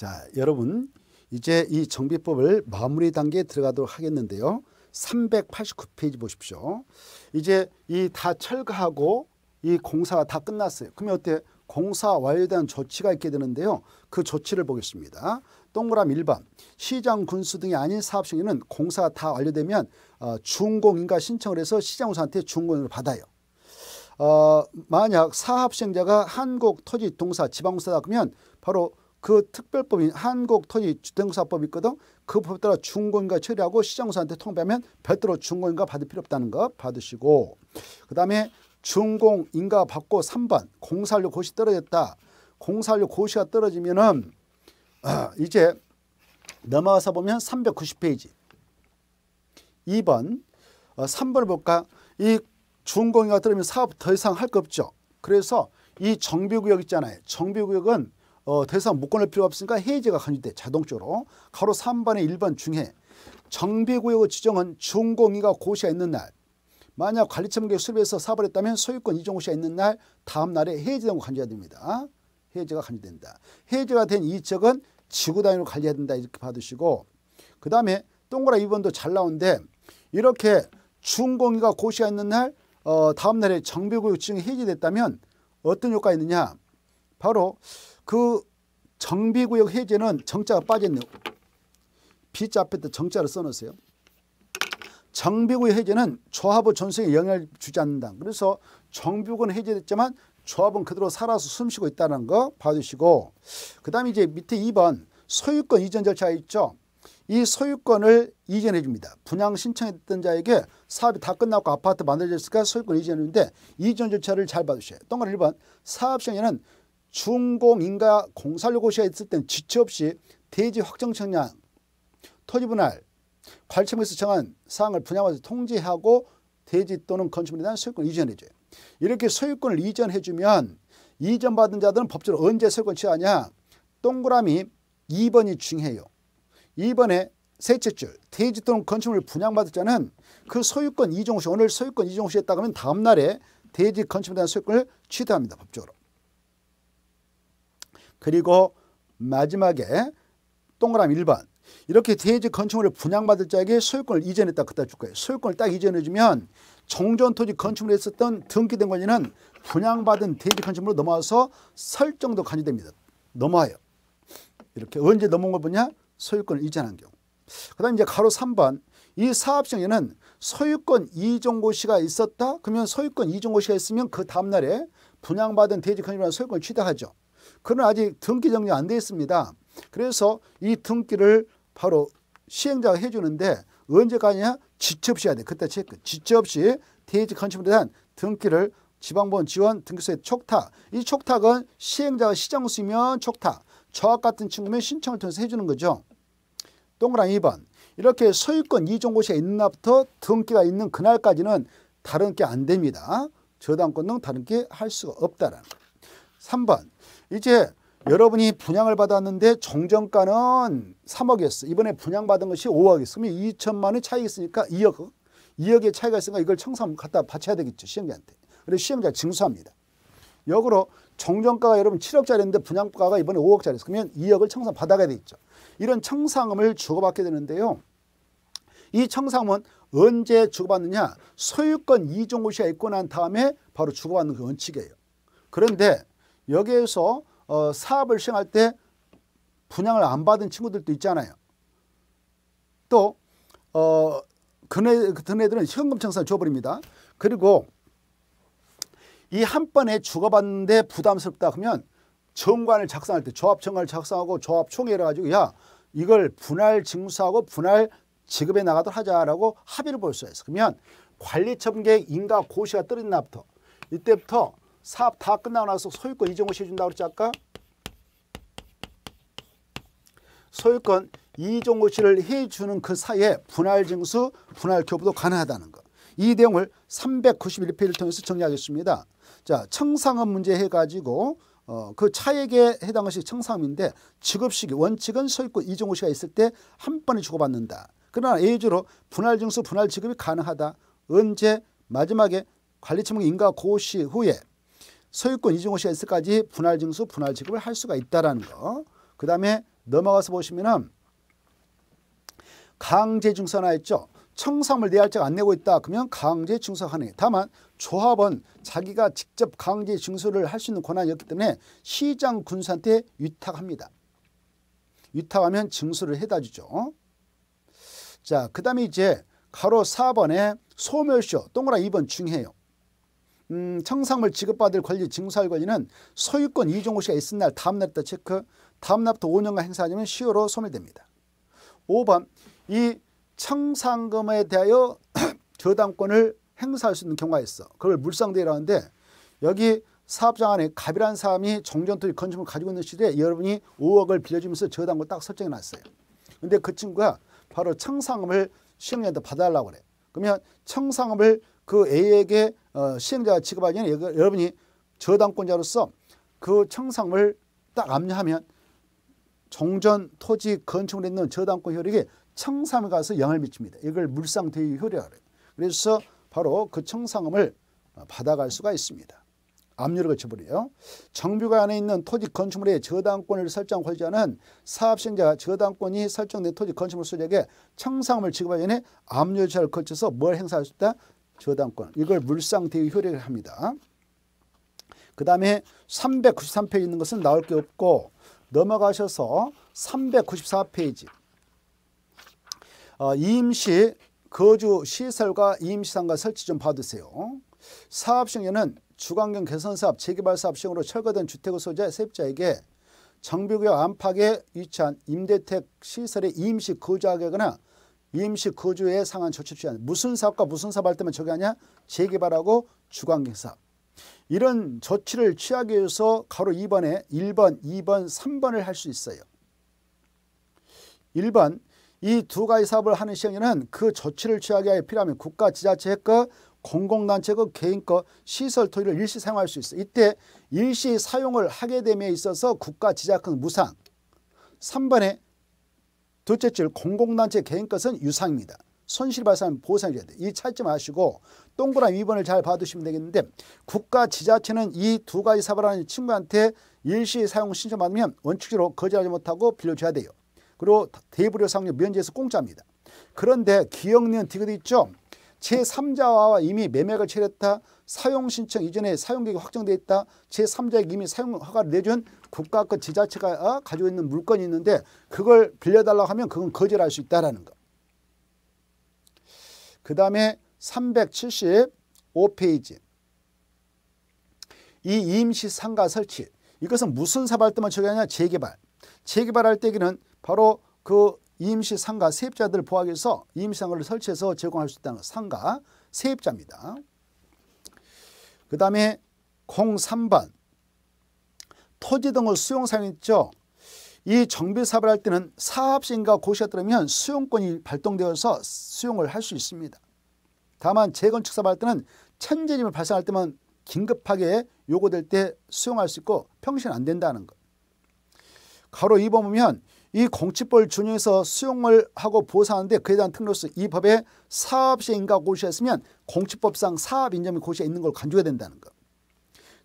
자, 여러분 이제 이 정비법을 마무리 단계에 들어가도록 하겠는데요. 389페이지 보십시오. 이제 이 다 철거하고 이 공사가 다 끝났어요. 그러면 어때? 공사 완료에 대한 조치가 있게 되는데요. 그 조치를 보겠습니다. 동그라미 1번 시장 군수 등이 아닌 사업시행에는 공사가 다 완료되면 어, 준공인가 신청을 해서 시장공사한테 준공인을 받아요. 어, 만약 사업시행자가 한국토지동사 지방공사다 그러면 바로 그 특별법인 한국 토지 주택공사법 이 있거든. 그 법에 따라 중공인가 처리하고 시장사한테 통보하면 별도로 중공인가 받을 필요 없다는 거 받으시고 그다음에 중공인가 받고 3번 공사료 고시 떨어졌다. 공사료 고시가 떨어지면은 아, 이제 넘어가서 보면 390페이지 2번 어, 3번을 볼까? 이준공인가 들으면 사업 더 이상 할 거 없죠. 그래서 이 정비구역 있잖아요. 정비구역은 어, 대상 못건을 필요 없으니까 해제가 간주돼 자동적으로 가로 3번에 1번 중에 정비구역의 지정은 준공위가 고시가 있는 날 만약 관리처분 계 수립해서 사발했다면 소유권 이전 고시가 있는 날 다음 날에 해제된 고 간주해야 됩니다. 해제가 간주된다. 해제가 된 이 지역은 지구 단위로 관리해야 된다 이렇게 받으시고 그 다음에 동그라 2번도 잘 나오는데 이렇게 준공위가 고시가 있는 날 어, 다음 날에 정비구역 지정이 해제됐다면 어떤 효과가 있느냐 바로 그 정비구역 해제는 정자가 빠졌네요. 비자 앞에 다 정자를 써놓으세요. 정비구역 해제는 조합의 존속에 영향을 주지 않는다. 그래서 정비구역은 해제됐지만 조합은 그대로 살아서 숨쉬고 있다는 거 봐주시고 그 다음에 이제 밑에 2번 소유권 이전 절차가 있죠. 이 소유권을 이전해 줍니다. 분양 신청했던 자에게 사업이 다 끝났고 아파트 만들어졌으니까 소유권 이전했는데 이전 절차를 잘봐주셔요 동그라 1번 사업 시행에는 중공인가 공사료고시가 있을 땐 지체 없이 대지 확정 청량, 토지분할, 관청에서 정한 사항을 분양받아 통지하고 대지 또는 건축물에 대한 소유권 이전해줘요. 이렇게 소유권을 이전해주면 이전받은 자들은 법적으로 언제 소유권 취하냐? 동그라미 2번이 중요해요. 2번에 셋째 줄 대지 또는 건축물을 분양받을 자는 그 소유권 이종시 오늘 소유권 이종 시에 따르면 다음날에 대지 건축물에 대한 소유권을 취득합니다. 법적으로. 그리고 마지막에 동그라미 1번 이렇게 대지 건축물을 분양받을 자에게 소유권을 이전했다 그따 줄 거예요. 소유권을 딱 이전해주면 정전토지 건축물에 있었던 등기된 권리는 분양받은 대지 건축물로 넘어와서 설정도 간주됩니다. 넘어와요. 이렇게 언제 넘어온 걸 보냐? 소유권을 이전한 경우. 그 다음 이제 가로 3번 이 사업시행에는 소유권 이전고시가 있었다? 그러면 소유권 이전고시가 있으면 그 다음날에 분양받은 대지 건축물에 소유권을 취득하죠. 그는 아직 등기 정리 안 돼 있습니다. 그래서 이 등기를 바로 시행자가 해주는데 언제까지냐? 지체 없이 해야 돼. 그때 체크. 지체 없이 대지 건축물에 대한 등기를 지방보 지원 등기소의 촉탁. 이 촉탁은 시행자가 시장수면 촉탁. 저와 같은 친구면 신청을 통해서 해주는 거죠. 동그라미 2번. 이렇게 소유권 이종 곳에 있는 날부터 등기가 있는 그날까지는 다른 게 안 됩니다. 저당권 등 다른 게 할 수가 없다라는 거 3번 이제 여러분이 분양을 받았는데 정정가는 3억이었어. 이번에 분양받은 것이 5억이었으 그러면 2천만 의 차이 있으니까 2억, 2억의 차이가 있으니까 이걸 청산 갖다 바쳐야 되겠죠. 시행자한테. 그래서 시행자가 징수합니다. 역으로 정정가가 여러분 7억짜리인데 분양가가 이번에 5억짜리였어. 그러면 2억을 청산 받아가야 되겠죠. 이런 청산금을 주고받게 되는데요. 이 청산금은 언제 주고받느냐. 소유권 이종 고시가 있고 난 다음에 바로 주고받는 그 원칙이에요. 그런데 여기에서 어, 사업을 시행할 때 분양을 안 받은 친구들도 있잖아요. 또 어, 그네, 그네들은 현금 청산을 줘버립니다. 그리고 이 한 번에 주고받는데 부담스럽다 그러면 정관을 작성할 때 조합 정관을 작성하고 조합 총회를 가지고 야 이걸 분할 징수하고 분할 지급에 나가도록 하자라고 합의를 볼 수 있어. 그러면 관리처분 계 인가 고시가 떨어진 날부터 이때부터 사업 다 끝나고 나서 소유권 이전고 시켜준다고 그랬지 아까? 소유권 이전 고시를 해주는 그 사이에 분할 징수, 분할 교부도 가능하다는 것. 이 내용을 391페이지를 통해서 정리하겠습니다. 자, 청상업 문제 해가지고 어, 그 차액에 해당하는 시 청상업인데 직업식의 원칙은 소유권 이전 고시가 있을 때 한 번에 주고받는다. 그러나 A주로 분할 징수, 분할 지급이 가능하다. 언제? 마지막에 관리처분 인가 고시 후에 소유권 이중호 시가있까지 분할 징수 분할 지급을 할 수가 있다라는 거. 그 다음에 넘어가서 보시면은 강제 증서나 했죠. 청산물 내할적안 네 내고 있다 그러면 강제 증서하네. 다만 조합은 자기가 직접 강제 증서를 할 수 있는 권한이었기 때문에 시장 군수한테 위탁합니다. 위탁하면 증서를 해다 주죠. 자, 그 다음에 이제 가로 4번에 소멸시효 동그라 2번 중해요 음, 청산물 지급받을 권리, 징수할 권리는 소유권 이종 고시가 있은 날 다음 날부터 체크, 다음 날부터 5년간 행사하면 시효로 소멸됩니다. 5번 이 청산금에 대하여 저당권을 행사할 수 있는 경우가 있어. 그걸 물상대라고 하는데 여기 사업장 안에 갑이라는 사람이 종전토지 건축물 가지고 있는 시대에 여러분이 5억을 빌려주면서 저당권 딱 설정해 놨어요. 근데 그 친구가 바로 청산금을 시행자한 받아달라고 그래. 그러면 청산금을 그 A에게 어, 시행자 취급하기 전 여러분이 저당권자로서 그 청상을 딱 압류하면 종전 토지 건축을 있는 저당권 효력이 청삼에 가서 영향을 미칩니다. 이걸 물상대위 효력이라 요 그래서 바로 그 청상음을 받아갈 수가 있습니다. 압류를 거쳐버려요. 정비가 안에 있는 토지 건축물의 저당권을 설정 관리자는 사업시행자가 저당권이 설정된 토지 건축물 소유에게 청상음을 지급하기 전에 압류 절차를 거쳐서 뭘 행사할 수 있다? 저당권 이걸 물상대의 효력을 합니다. 그 다음에 393페이지 있는 것은 나올 게 없고 넘어가셔서 394페이지 어, 임시 거주 시설과 임시상가 설치 좀 봐두세요. 사업시행에는 주관경 개선사업, 재개발사업 시행으로 철거된 주택의 소재 세입자에게 정비구역 안팎에 위치한 임대택 시설의 임시 거주하게 거나 임시 거주에 상한 조치 취한 무슨 사업과 무슨 사업 할 때만 저기 하냐 재개발하고 주관계 사 이런 조치를 취하기 위해서 가로 2번에 1번, 2번, 3번을 할 수 있어요. 1번 이 두 가지 사업을 하는 시행에는 그 조치를 취하기 위해 필요하면 국가 지자체 거 공공단체 거 그 개인 거 시설 토지를 일시 사용할 수 있어. 요 이때 일시 사용을 하게 됨에 있어서 국가 지자체는 무상. 3번에 둘째 줄 공공단체 개인 것은 유상입니다. 손실 발생 보상이어야 돼. 이 찾지 마시고 동그란위 2번을 잘 봐두시면 되겠는데 국가 지자체는 이 두 가지 사발하는 친구한테 일시 사용 신청받으면 원칙적으로 거절하지 못하고 빌려줘야 돼요. 그리고 대부료 사용료 면제에서 공짜입니다. 그런데 기억년 디귿 있죠? 제3자와 이미 매매가 체결했다. 사용 신청 이전에 사용객이 확정돼 있다. 제3자에게 이미 사용 허가를 내준 국가그 지자체가 가지고 있는 물건이 있는데 그걸 빌려달라고 하면 그건 거절할 수 있다라는 거. 그 다음에 375페이지 이 임시 상가 설치 이것은 무슨 사발때만 적용하냐 재개발 재개발할 때기는 바로 그 임시 상가 세입자들을 보호하기 위해서 임시상가를 설치해서 제공할 수 있다는 상가 세입자입니다. 그 다음에 03번 토지 등을 수용 사용했죠. 이 정비 사업을 할 때는 사업시인과 고시에 따르면 수용권이 발동되어서 수용을 할 수 있습니다. 다만 재건축 사업할 때는 천재림이 발생할 때만 긴급하게 요구될 때 수용할 수 있고 평신 안 된다는 것. 가로 2번 보면 이 공치벌 준용해서 수용을 하고 보호하는데 그에 대한 특례로서 이 법에 사업시행인가 고시했으면 공치법상 사업인정이 고시에 있는 걸 간주해야 된다는 것.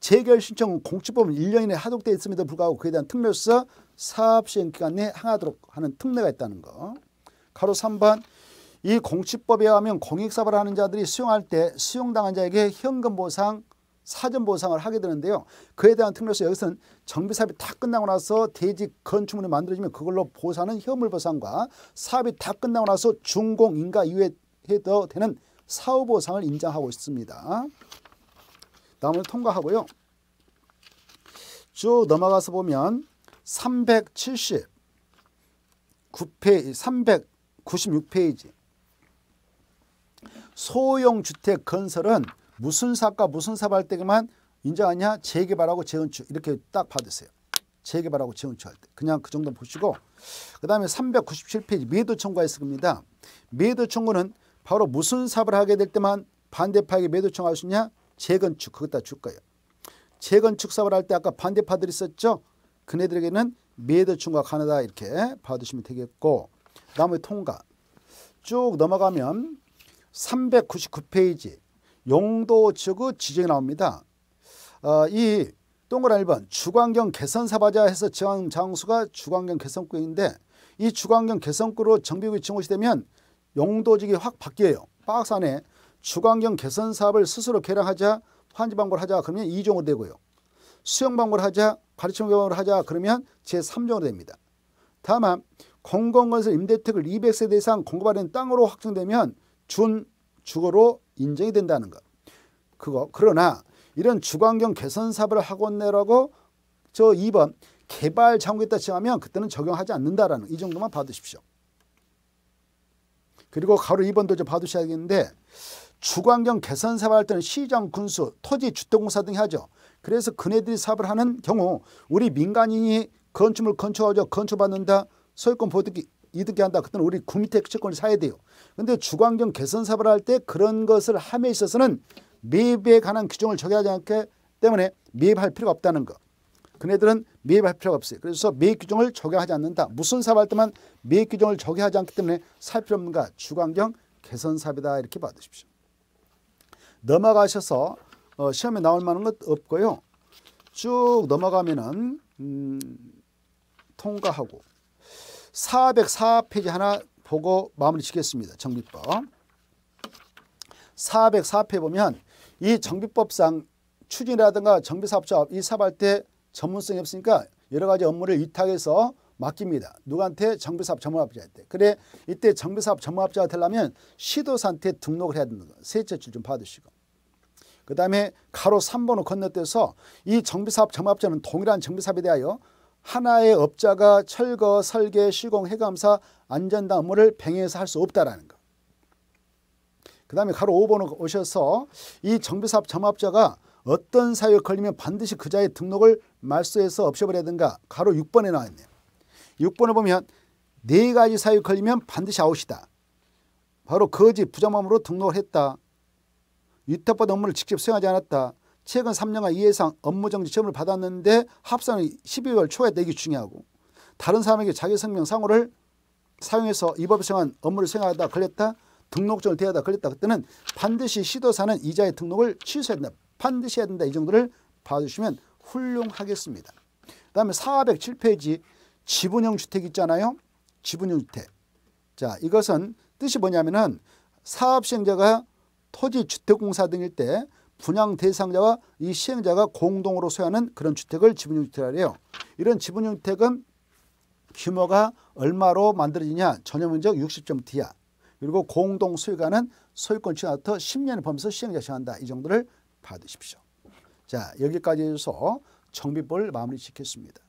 재결 신청은 공치법은 1년 이내 하독돼 있음에도 불구하고 그에 대한 특례로서 사업시행 기간 내에 항하도록 하는 특례가 있다는 거. 가로 3번 이 공치법에 의하면 공익사업을 하는 자들이 수용할 때 수용당한 자에게 현금 보상 사전 보상을 하게 되는데요. 그에 대한 특례로서 여기서는 정비 사업이 다 끝나고 나서 대지 건축물이 만들어지면 그걸로 보상은 현물 보상과 사업이 다 끝나고 나서 준공 인가 이외에 해도 되는 사후 보상을 인정하고 있습니다. 다음을 통과하고요. 쭉 넘어가서 보면 3 7 9페이지 396페이지 소형 주택 건설은 무슨 사과 무슨 사업할 때만 인정하냐 재개발하고 재건축 이렇게 딱 받으세요. 재개발하고 재건축할 때 그냥 그 정도 보시고 그 다음에 397페이지 매도 청구가 있을 겁니다. 매도 청구는 바로 무슨 사업을 하게 될 때만 반대파에게 매도 청할 수 있냐 재건축 그것다 줄 거예요. 재건축 사업을 할 때 아까 반대파들이 있었죠. 그네들에게는 매도 청구가 가능하다 이렇게 받으시면 되겠고 나머에 통과 쭉 넘어가면 399페이지 용도 지구 지정이 나옵니다. 어, 이 동그란 1번 주광경 개선사바자 해서 지정 장수가 주광경 개선구인데 이 주광경 개선구로 정비구역 증오 되면 용도직이 확 바뀌어요. 박스 안에 주광경 개선 사업을 스스로 계량하자 환지 방법을 하자 그러면 2종으로 되고요. 수용 방법을 하자 가르침 방법을 하자 그러면 제3종으로 됩니다. 다만 공공건설 임대택을 200세대 이상 공급하는 땅으로 확정되면 준 주거로 인정이 된다는 것. 그거 그러나 이런 주관경 개선 사업을 하고 내라고 저 2번 개발 창구에 다 칭하면 그때는 적용하지 않는다라는 이 정도만 봐두십시오. 그리고 가로 2번도 좀 봐두셔야겠는데 주관경 개선 사업할 때는 시장, 군수, 토지, 주택공사 등이 하죠. 그래서 그네들이 사업을 하는 경우 우리 민간인이 건축물 건축하죠. 건축받는다. 소유권 보득이 이득게 한다. 그때는 우리 구미택 채권을 사야 돼요. 근데 주광경 개선 사업을 할 때 그런 것을 함에 있어서는 매입에 관한 규정을 적용하지 않기 때문에 매입할 필요가 없다는 거. 그네들은 매입할 필요가 없어요. 그래서 매입 규정을 적용하지 않는다. 무슨 사업할 때만 매입 규정을 적용하지 않기 때문에 살 필요 없는가. 주광경 개선 사업이다. 이렇게 받으십시오. 넘어가셔서 어, 시험에 나올 만한 것 없고요. 쭉 넘어가면은 음, 통과하고 404페이지 하나 보고 마무리 짓겠습니다. 정비법. 404페 이지 보면 이 정비법상 추진이라든가 정비사업자 이 사업할 때 전문성이 없으니까 여러 가지 업무를 위탁해서 맡깁니다. 누구한테 정비사업 전문업자한테. 그래 이때 정비사업 전문업자가 되려면 시도사한테 등록을 해야 되는 거. 세제출 좀 받으시고. 그 다음에 가로 3번을 건너뛰어서 이 정비사업 전문업자는 동일한 정비사업에 대하여 하나의 업자가 철거, 설계, 시공, 해감사, 안전단 업무를 병행해서 할 수 없다라는 것. 그 다음에 가로 5번 오셔서 이 정비사업 점합자가 어떤 사유에 걸리면 반드시 그자의 등록을 말소해서 없애버리든가 가로 6번에 나왔네요. 6번에 보면 네 가지 사유에 걸리면 반드시 아웃이다. 바로 거짓 부정함으로 등록을 했다. 위탁받은 업무를 직접 수행하지 않았다. 최근 3년간 이해상 업무정지 처분을 받았는데 합산은 12월 초에 내기 중요하고 다른 사람에게 자기 성명 상호를 사용해서 입법 수행한 업무를 수행하다 걸렸다 등록증을 대하다 걸렸다 그때는 반드시 시도사는 이자의 등록을 취소해야 된다. 반드시 해야 된다. 이 정도를 봐주시면 훌륭하겠습니다. 그 다음에 407페이지 지분형 주택 있잖아요. 지분형 주택. 자 이것은 뜻이 뭐냐면은 사업시행자가 토지 주택공사 등일 때 분양 대상자와 이 시행자가 공동으로 소유하는 그런 주택을 지분용 주택이라 해요. 이런 지분용 주택은 규모가 얼마로 만들어지냐 전용면적 60점 D야. 그리고 공동 소유가는 소유권 취하부터 10년을 범해서 시행자 시행한다. 이 정도를 받으십시오. 자 여기까지 해서 정비법을 마무리시켰습니다.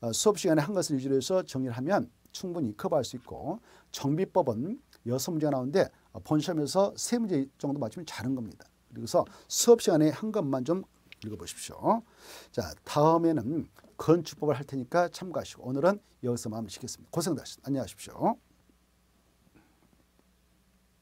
어, 수업 시간에 한 것을 유지로 해서 정리를 하면 충분히 커버할 수 있고 정비법은 여섯 문제 나오는데 어, 본시험에서 세 문제 정도 맞추면 잘한 겁니다. 그래서 수업 시간에 한 것만 좀 읽어보십시오. 자, 다음에는 건축법을 할 테니까 참고하시고 오늘은 여기서 마무리시겠습니다. 고생하셨습니다. 안녕하십시오.